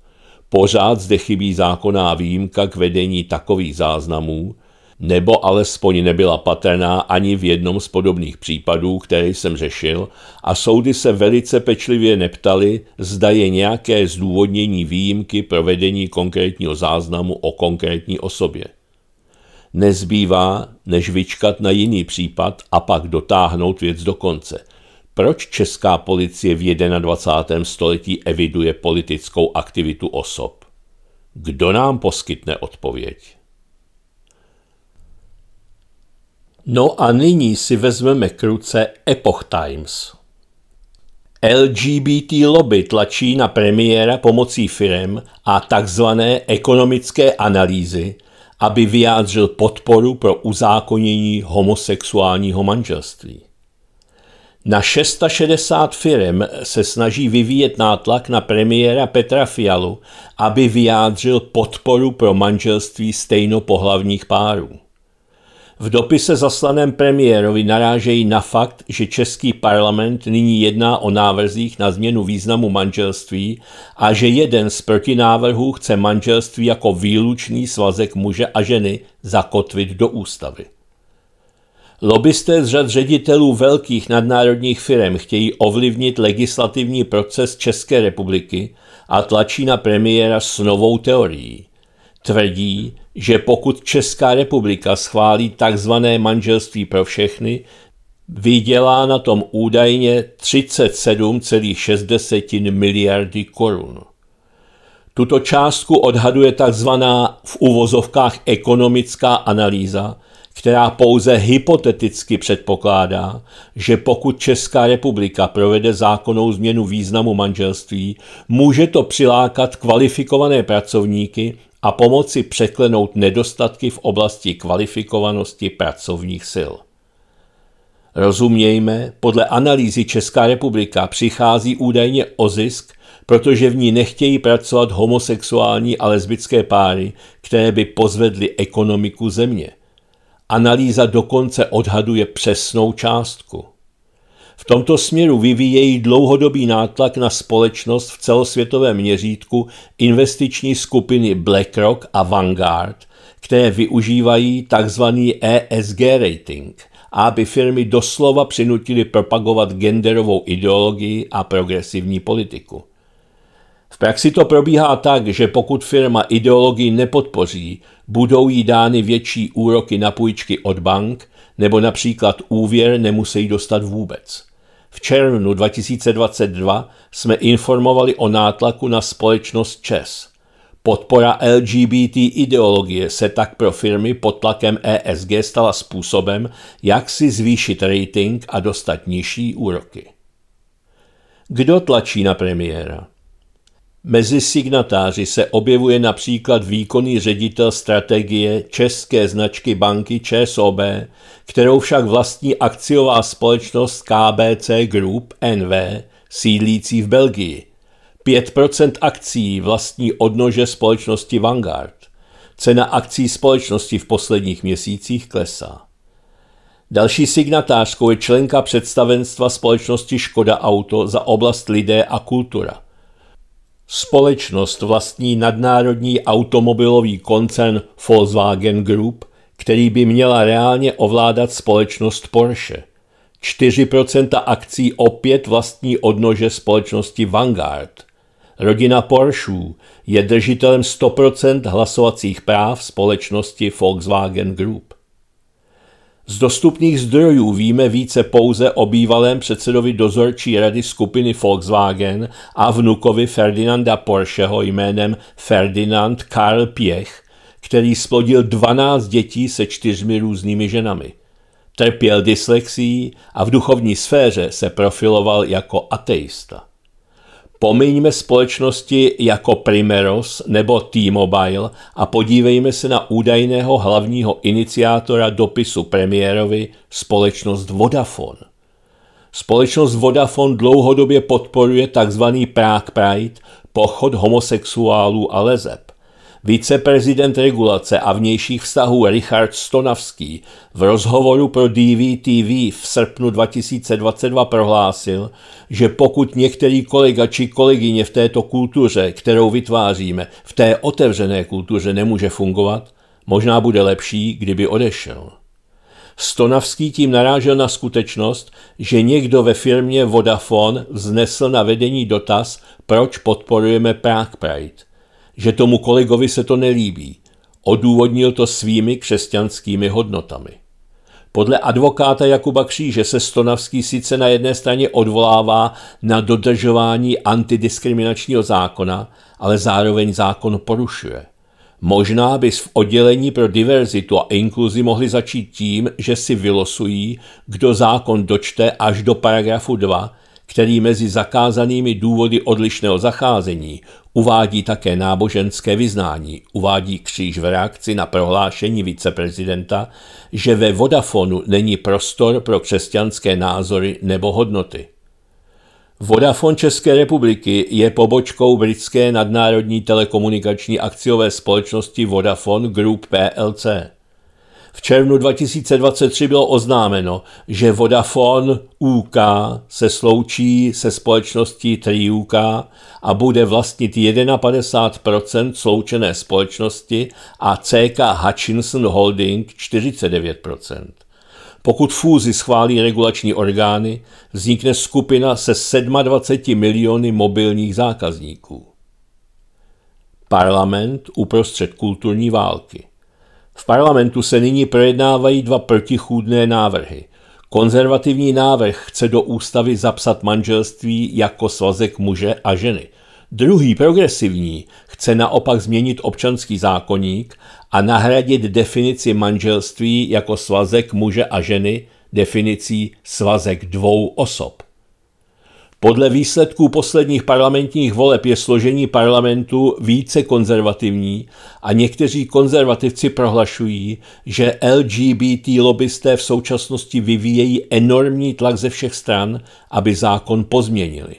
[SPEAKER 1] Pořád zde chybí zákonná výjimka k vedení takových záznamů, nebo alespoň nebyla patrná ani v jednom z podobných případů, který jsem řešil, a soudy se velice pečlivě neptali, zda je nějaké zdůvodnění výjimky provedení konkrétního záznamu o konkrétní osobě. Nezbývá, než vyčkat na jiný případ a pak dotáhnout věc do konce. Proč česká policie v 21. století eviduje politickou aktivitu osob? Kdo nám poskytne odpověď? No a nyní si vezmeme k ruce Epoch Times. LGBT lobby tlačí na premiéra pomocí firem a takzvané ekonomické analýzy, aby vyjádřil podporu pro uzákonění homosexuálního manželství. Na 660 firem se snaží vyvíjet nátlak na premiéra Petra Fialu, aby vyjádřil podporu pro manželství stejnopohlavních párů. V dopise zaslaném premiérovi narážejí na fakt, že český parlament nyní jedná o návrzích na změnu významu manželství a že jeden z protinávrhů chce manželství jako výlučný svazek muže a ženy zakotvit do ústavy. Lobbysté z řad ředitelů velkých nadnárodních firm chtějí ovlivnit legislativní proces České republiky a tlačí na premiéra s novou teorií. Tvrdí, že pokud Česká republika schválí takzvané manželství pro všechny, vydělá na tom údajně 37,6 miliardy korun. Tuto částku odhaduje takzvaná v uvozovkách ekonomická analýza, která pouze hypoteticky předpokládá, že pokud Česká republika provede zákonnou změnu významu manželství, může to přilákat kvalifikované pracovníky a pomoci překlenout nedostatky v oblasti kvalifikovanosti pracovních sil. Rozumějme, podle analýzy Česká republika přichází údajně o zisk, protože v ní nechtějí pracovat homosexuální a lesbické páry, které by pozvedly ekonomiku země. Analýza dokonce odhaduje přesnou částku – v tomto směru vyvíjejí dlouhodobý nátlak na společnost v celosvětovém měřítku investiční skupiny BlackRock a Vanguard, které využívají tzv. ESG rating, aby firmy doslova přinutili propagovat genderovou ideologii a progresivní politiku. V praxi to probíhá tak, že pokud firma ideologii nepodpoří, budou jí dány větší úroky na půjčky od bank nebo například úvěr nemusí dostat vůbec. V červnu 2022 jsme informovali o nátlaku na společnost ČES. Podpora LGBT ideologie se tak pro firmy pod tlakem ESG stala způsobem, jak si zvýšit rating a dostat nižší úroky. Kdo tlačí na premiéra? Mezi signatáři se objevuje například výkonný ředitel strategie české značky banky ČSOB, kterou však vlastní akciová společnost KBC Group NV, sídlící v Belgii. 5% akcí vlastní odnože společnosti Vanguard. Cena akcí společnosti v posledních měsících klesá. Další signatářskou je členka představenstva společnosti Škoda Auto za oblast lidé a kultura. Společnost vlastní nadnárodní automobilový koncern Volkswagen Group, který by měla reálně ovládat společnost Porsche. 4% akcí opět vlastní odnože společnosti Vanguard. Rodina Porsche je držitelem 100% hlasovacích práv společnosti Volkswagen Group. Z dostupných zdrojů víme více pouze o bývalém předsedovi dozorčí rady skupiny Volkswagen a vnukovi Ferdinanda Porscheho jménem Ferdinand Karl Piech, který splodil 12 dětí se čtyřmi různými ženami. Trpěl dyslexií a v duchovní sféře se profiloval jako ateista. Pomiňme společnosti jako Primeros nebo T-Mobile a podívejme se na údajného hlavního iniciátora dopisu premiérovi společnost Vodafone. Společnost Vodafone dlouhodobě podporuje tzv. Prague Pride, pochod homosexuálů a lezeb. Viceprezident regulace a vnějších vztahů Richard Stonavský v rozhovoru pro DVTV v srpnu 2022 prohlásil, že pokud některý kolega či kolegyně v této kultuře, kterou vytváříme, v té otevřené kultuře nemůže fungovat, možná bude lepší, kdyby odešel. Stonavský tím narážel na skutečnost, že někdo ve firmě Vodafone vznesl na vedení dotaz, proč podporujeme Prague Pride – že tomu kolegovi se to nelíbí. Odůvodnil to svými křesťanskými hodnotami. Podle advokáta Jakuba Kříže se Stonavský sice na jedné straně odvolává na dodržování antidiskriminačního zákona, ale zároveň zákon porušuje. Možná by v oddělení pro diverzitu a inkluzi mohli začít tím, že si vylosují, kdo zákon dočte až do paragrafu 2, který mezi zakázanými důvody odlišného zacházení uvádí také náboženské vyznání, uvádí kříž v reakci na prohlášení viceprezidenta, že ve Vodafonu není prostor pro křesťanské názory nebo hodnoty. Vodafone České republiky je pobočkou britské nadnárodní telekomunikační akciové společnosti Vodafone Group PLC. V červnu 2023 bylo oznámeno, že Vodafone UK se sloučí se společností 3 UK a bude vlastnit 51% sloučené společnosti a CK Hutchinson Holding 49%. Pokud fúzi schválí regulační orgány, vznikne skupina se 27 miliony mobilních zákazníků. Parlament uprostřed kulturní války – v parlamentu se nyní projednávají dva protichůdné návrhy. Konzervativní návrh chce do ústavy zapsat manželství jako svazek muže a ženy. Druhý progresivní chce naopak změnit občanský zákoník a nahradit definici manželství jako svazek muže a ženy definicí svazek dvou osob. Podle výsledků posledních parlamentních voleb je složení parlamentu více konzervativní a někteří konzervativci prohlašují, že LGBT lobbysté v současnosti vyvíjejí enormní tlak ze všech stran, aby zákon pozměnili.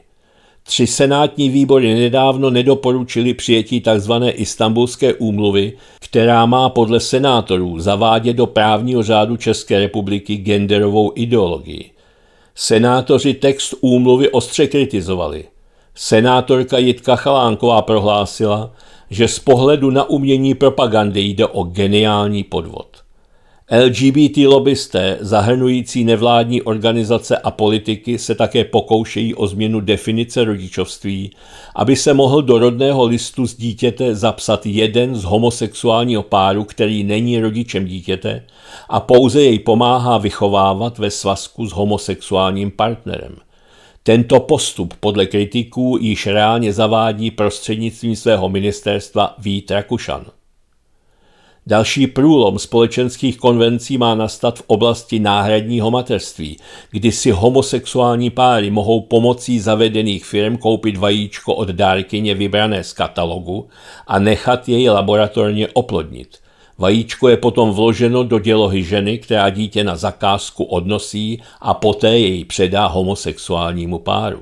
[SPEAKER 1] Tři senátní výbory nedávno nedoporučili přijetí tzv. Istanbulské úmluvy, která má podle senátorů zavádět do právního řádu České republiky genderovou ideologii. Senátoři text úmluvy ostře kritizovali. Senátorka Jitka Chalánková prohlásila, že z pohledu na umění propagandy jde o geniální podvod. LGBT lobbysté, zahrnující nevládní organizace a politiky, se také pokoušejí o změnu definice rodičovství, aby se mohl do rodného listu z dítěte zapsat jeden z homosexuálního páru, který není rodičem dítěte a pouze jej pomáhá vychovávat ve svazku s homosexuálním partnerem. Tento postup podle kritiků již reálně zavádí prostřednictvím svého ministerstva Vít Rakušan. Další průlom společenských konvencí má nastat v oblasti náhradního mateřství, kdy si homosexuální páry mohou pomocí zavedených firm koupit vajíčko od dárkyně vybrané z katalogu a nechat jej laboratorně oplodnit. Vajíčko je potom vloženo do dělohy ženy, která dítě na zakázku odnosí a poté jej předá homosexuálnímu páru.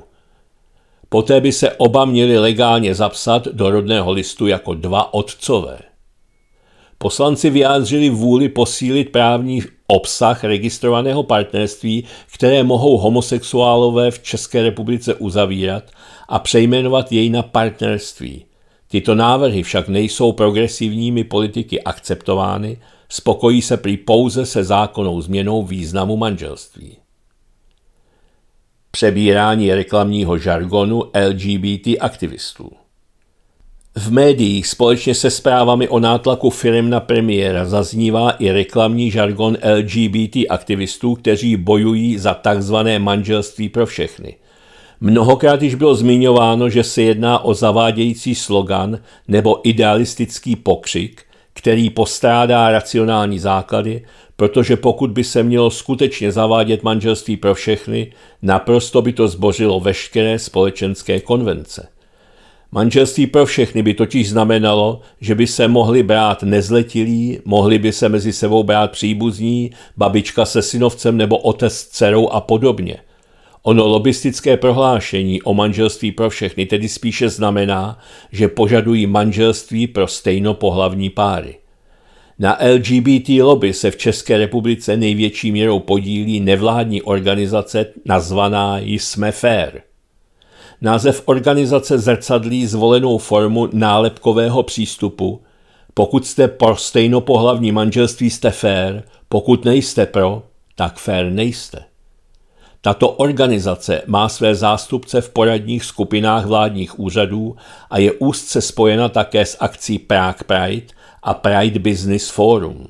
[SPEAKER 1] Poté by se oba měli legálně zapsat do rodného listu jako dva otcové. Poslanci vyjádřili vůli posílit právní obsah registrovaného partnerství, které mohou homosexuálové v České republice uzavírat a přejmenovat jej na partnerství. Tyto návrhy však nejsou progresivními politiky akceptovány, spokojí se prý pouze se zákonou změnou významu manželství. Přebírání reklamního žargonu LGBT aktivistů v médiích společně se zprávami o nátlaku firm na premiéra zaznívá i reklamní žargon LGBT aktivistů, kteří bojují za takzvané manželství pro všechny. Mnohokrát již bylo zmiňováno, že se jedná o zavádějící slogan nebo idealistický pokřik, který postrádá racionální základy, protože pokud by se mělo skutečně zavádět manželství pro všechny, naprosto by to zbořilo veškeré společenské konvence. Manželství pro všechny by totiž znamenalo, že by se mohli brát nezletilí, mohli by se mezi sebou brát příbuzní, babička se synovcem nebo otec s dcerou a podobně. Ono lobistické prohlášení o manželství pro všechny tedy spíše znamená, že požadují manželství pro stejnopohlavní páry. Na LGBT lobby se v České republice největší měrou podílí nevládní organizace nazvaná Jsme fair – Název organizace zrcadlí zvolenou formu nálepkového přístupu. Pokud jste pro stejnopohlavní manželství, jste fér, pokud nejste pro, tak fér nejste. Tato organizace má své zástupce v poradních skupinách vládních úřadů a je úzce spojena také s akcí Prague Pride a Pride Business Forum.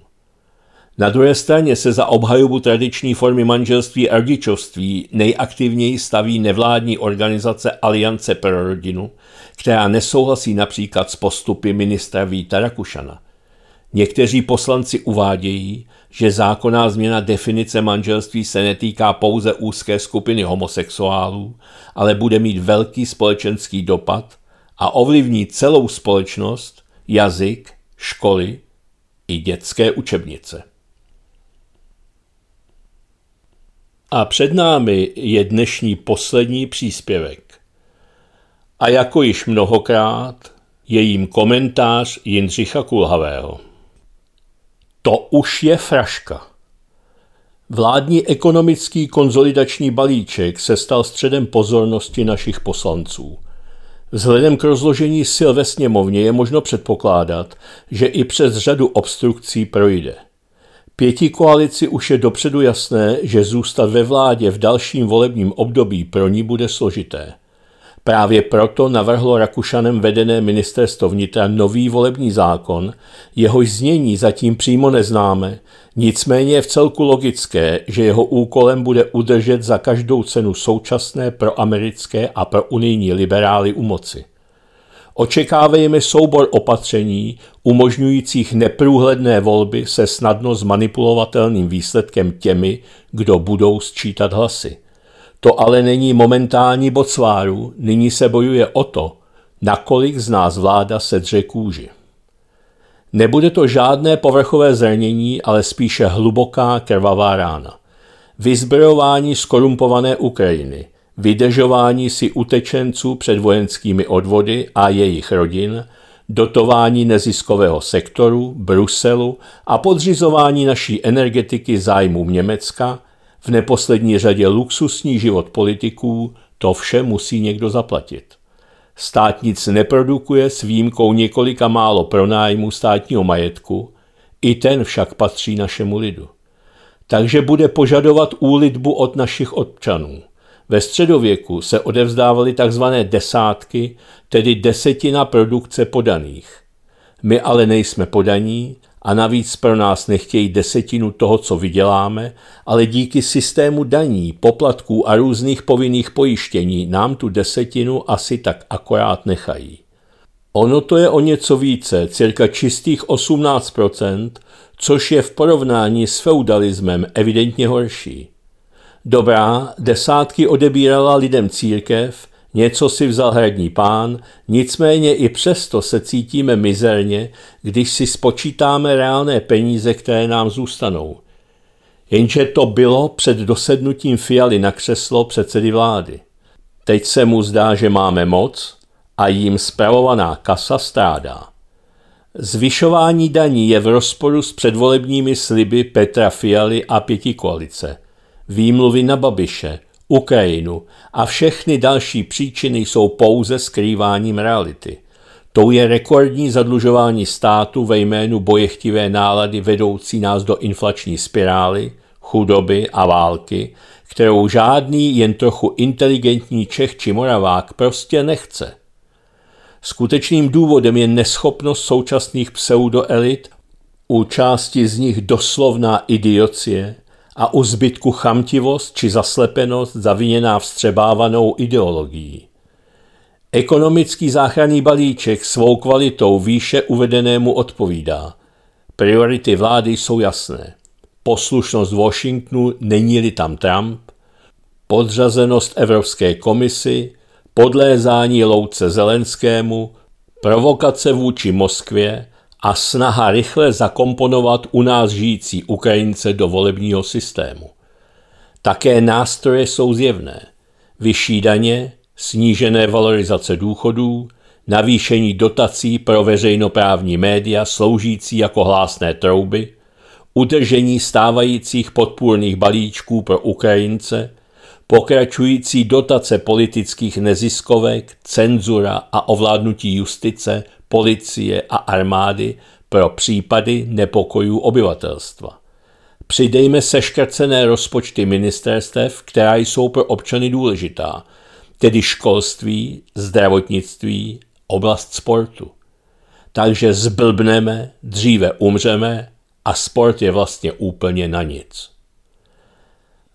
[SPEAKER 1] Na druhé straně se za obhajobu tradiční formy manželství a rodičovství nejaktivněji staví nevládní organizace Aliance pro rodinu, která nesouhlasí například s postupy ministra Víta Rakušana. Někteří poslanci uvádějí, že zákonná změna definice manželství se netýká pouze úzké skupiny homosexuálů, ale bude mít velký společenský dopad a ovlivní celou společnost, jazyk, školy i dětské učebnice. A před námi je dnešní poslední příspěvek. A jako již mnohokrát, je jím komentář Jindřicha Kulhavého. To už je fraška. Vládní ekonomický konzolidační balíček se stal středem pozornosti našich poslanců. Vzhledem k rozložení sil ve sněmovně je možno předpokládat, že i přes řadu obstrukcí projde – Pěti koalici už je dopředu jasné, že zůstat ve vládě v dalším volebním období pro ní bude složité. Právě proto navrhlo Rakušanem vedené ministerstvo vnitra nový volební zákon, jehož znění zatím přímo neznáme, nicméně je v celku logické, že jeho úkolem bude udržet za každou cenu současné proamerické a pro unijní liberály u moci. Očekávejme soubor opatření umožňujících neprůhledné volby se snadno zmanipulovatelným výsledkem těmi, kdo budou sčítat hlasy. To ale není momentální bod sváru, nyní se bojuje o to, nakolik z nás vláda sedře kůži. Nebude to žádné povrchové zranění, ale spíše hluboká krvavá rána. Vyzbrojování skorumpované Ukrajiny – vydržování si utečenců před vojenskými odvody a jejich rodin, dotování neziskového sektoru, Bruselu a podřizování naší energetiky zájmům Německa, v neposlední řadě luxusní život politiků, to vše musí někdo zaplatit. Stát nic neprodukuje s výjimkou několika málo pronájmu státního majetku, i ten však patří našemu lidu. Takže bude požadovat úlitbu od našich občanů – ve středověku se odevzdávaly tzv. desátky, tedy desetina produkce podaných. My ale nejsme podaní a navíc pro nás nechtějí desetinu toho, co vyděláme, ale díky systému daní, poplatků a různých povinných pojištění nám tu desetinu asi tak akorát nechají. Ono to je o něco více, cirka čistých 18%, což je v porovnání s feudalismem evidentně horší. Dobrá, desátky odebírala lidem církev, něco si vzal hradní pán, nicméně i přesto se cítíme mizerně, když si spočítáme reálné peníze, které nám zůstanou. Jenže to bylo před dosednutím Fialy na křeslo předsedy vlády. Teď se mu zdá, že máme moc a jim zpravovaná kasa strádá. Zvyšování daní je v rozporu s předvolebními sliby Petra Fialy a pěti koalice – výmluvy na Babiše, Ukrajinu a všechny další příčiny jsou pouze skrýváním reality. Tou je rekordní zadlužování státu ve jménu bojechtivé nálady vedoucí nás do inflační spirály, chudoby a války, kterou žádný jen trochu inteligentní Čech či Moravák prostě nechce. Skutečným důvodem je neschopnost současných pseudoelit, u části z nich doslovná idiocie, a u zbytku chamtivost či zaslepenost zaviněná vstřebávanou ideologií. Ekonomický záchranný balíček svou kvalitou výše uvedenému odpovídá. Priority vlády jsou jasné. Poslušnost Washingtonu není-li tam Trump, podřazenost Evropské komisi, podlézání louce Zelenskému, provokace vůči Moskvě, a snaha rychle zakomponovat u nás žijící Ukrajince do volebního systému. Také nástroje jsou zjevné. Vyšší daně, snížené valorizace důchodů, navýšení dotací pro veřejnoprávní média sloužící jako hlásné trouby, udržení stávajících podpůrných balíčků pro Ukrajince, pokračující dotace politických neziskovek, cenzura a ovládnutí justice policie a armády pro případy nepokojů obyvatelstva. Přidejme seškrcené rozpočty ministerstev, která jsou pro občany důležitá, tedy školství, zdravotnictví, oblast sportu. Takže zblbneme, dříve umřeme a sport je vlastně úplně na nic.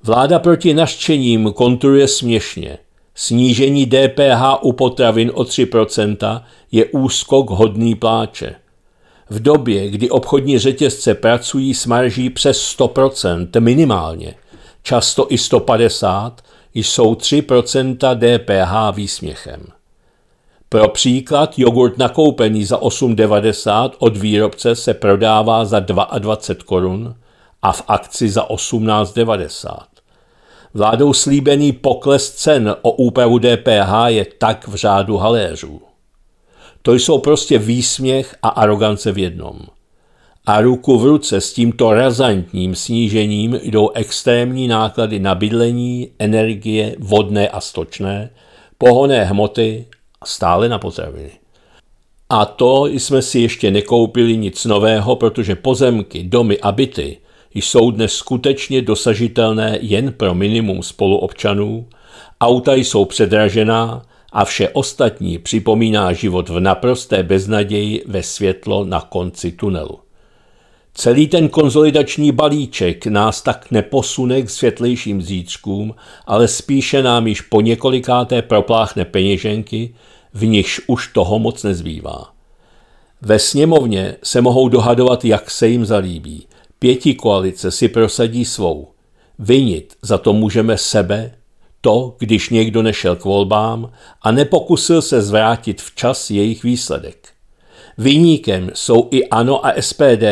[SPEAKER 1] Vláda proti naštěním konturuje směšně – Snížení DPH u potravin o 3% je úskok hodný pláče. V době, kdy obchodní řetězce pracují s marží přes 100% minimálně, často i 150, jsou 3% DPH výsměchem. Pro příklad jogurt nakoupený za 8,90 od výrobce se prodává za 22 korun a v akci za 18,90. Vládou slíbený pokles cen o úpravu DPH je tak v řádu haléřů. To jsou prostě výsměch a arogance v jednom. A ruku v ruce s tímto razantním snížením jdou extrémní náklady na bydlení, energie, vodné a stočné, pohonné hmoty a stále na potraviny. A to jsme si ještě nekoupili nic nového, protože pozemky, domy a byty – jsou dnes skutečně dosažitelné jen pro minimum spoluobčanů, auta jsou předražená a vše ostatní připomíná život v naprosté beznaději ve světlo na konci tunelu. Celý ten konzolidační balíček nás tak neposune k světlejším zítřkům, ale spíše nám již po několikáté propláchne peněženky, v nichž už toho moc nezbývá. Ve sněmovně se mohou dohadovat, jak se jim zalíbí. Pěti koalice si prosadí svou. Vinit za to můžeme sebe, to, když někdo nešel k volbám a nepokusil se zvrátit včas jejich výsledek. Vyníkem jsou i ANO a SPD,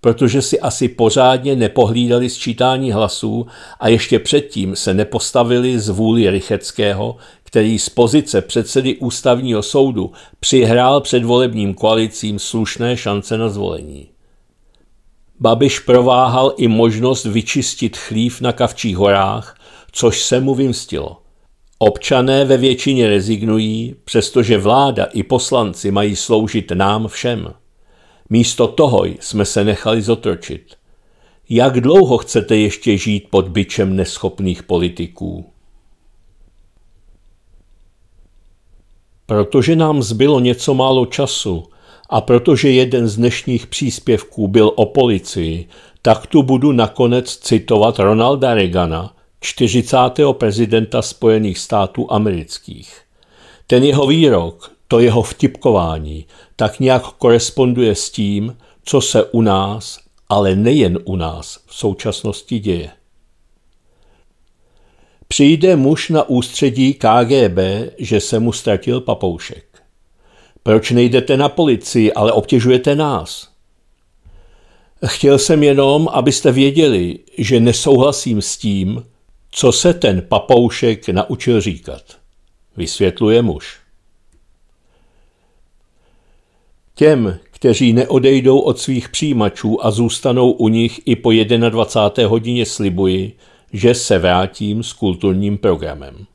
[SPEAKER 1] protože si asi pořádně nepohlídali sčítání hlasů a ještě předtím se nepostavili z vůli Rycheckého, který z pozice předsedy ústavního soudu přihrál předvolebním koalicím slušné šance na zvolení. Babiš prováhal i možnost vyčistit chlív na Kavčích horách, což se mu vymstilo. Občané ve většině rezignují, přestože vláda i poslanci mají sloužit nám všem. Místo toho jsme se nechali zotročit. Jak dlouho chcete ještě žít pod byčem neschopných politiků? Protože nám zbylo něco málo času, a protože jeden z dnešních příspěvků byl o policii, tak tu budu nakonec citovat Ronalda Reagana, 40. prezidenta Spojených států amerických. Ten jeho výrok, to jeho vtipkování, tak nějak koresponduje s tím, co se u nás, ale nejen u nás, v současnosti děje. Přijde muž na ústředí KGB, že se mu ztratil papoušek. Proč nejdete na policii, ale obtěžujete nás? Chtěl jsem jenom, abyste věděli, že nesouhlasím s tím, co se ten papoušek naučil říkat. Vysvětluje muž. Těm, kteří neodejdou od svých přijímačů a zůstanou u nich i po 21. hodině, slibuji, že se vrátím s kulturním programem.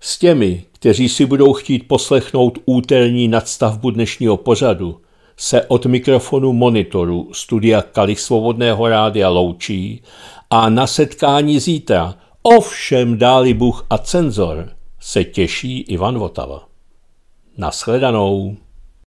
[SPEAKER 1] S těmi, kteří si budou chtít poslechnout úterní nadstavbu dnešního pořadu, se od mikrofonu monitoru studia Kalich Svobodného rádia loučí a na setkání zítra, ovšem dáli Bůh a cenzor, se těší Ivan Votava. Naschledanou.